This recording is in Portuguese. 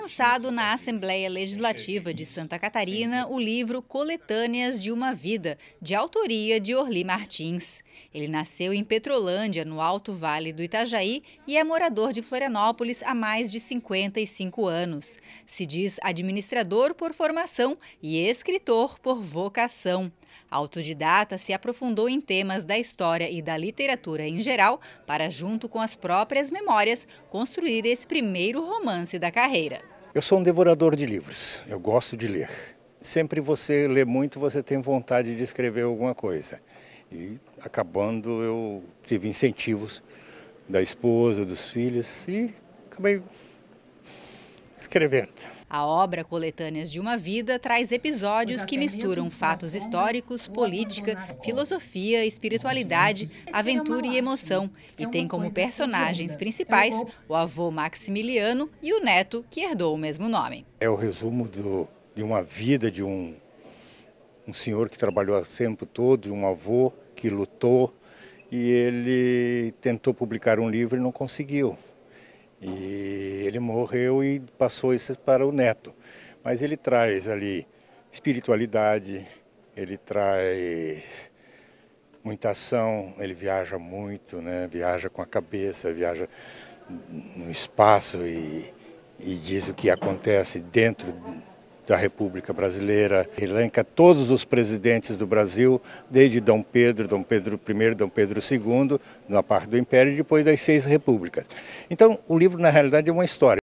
lançado na Assembleia Legislativa de Santa Catarina o livro Coletâneas de uma Vida, de autoria de Orli Martins. Ele nasceu em Petrolândia, no Alto Vale do Itajaí, e é morador de Florianópolis há mais de 55 anos. Se diz administrador por formação e escritor por vocação. Autodidata se aprofundou em temas da história e da literatura em geral, para, junto com as próprias memórias, construir esse primeiro romance da carreira. Eu sou um devorador de livros, eu gosto de ler. Sempre você lê muito, você tem vontade de escrever alguma coisa. E acabando, eu tive incentivos da esposa, dos filhos e acabei escrevendo. A obra Coletâneas de uma Vida traz episódios que misturam fatos históricos, política, filosofia, espiritualidade, aventura e é emoção, e é tem como personagens principais é o avô Maximiliano e o neto que herdou o mesmo nome. É o resumo do, de uma vida de um, um senhor que trabalhou o tempo todo, de um avô que lutou, e ele tentou publicar um livro e não conseguiu. E ele morreu e passou isso para o neto. Mas ele traz ali espiritualidade, ele traz muita ação, ele viaja muito, né? viaja com a cabeça, viaja no espaço e, e diz o que acontece dentro da República Brasileira. elenca todos os presidentes do Brasil, desde Dom Pedro, Dom Pedro I, Dom Pedro II, na parte do Império e depois das seis repúblicas. Então, o livro, na realidade, é uma história.